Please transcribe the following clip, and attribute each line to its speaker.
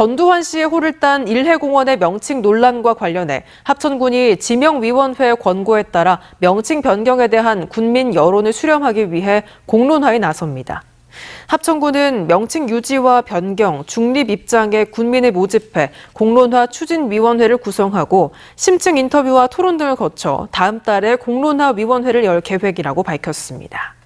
Speaker 1: 전두환 씨의 호를 딴 일해공원의 명칭 논란과 관련해 합천군이 지명위원회의 권고에 따라 명칭 변경에 대한 군민 여론을 수렴하기 위해 공론화에 나섭니다. 합천군은 명칭 유지와 변경, 중립 입장의 군민을 모집해 공론화 추진위원회를 구성하고 심층 인터뷰와 토론 등을 거쳐 다음 달에 공론화 위원회를 열 계획이라고 밝혔습니다.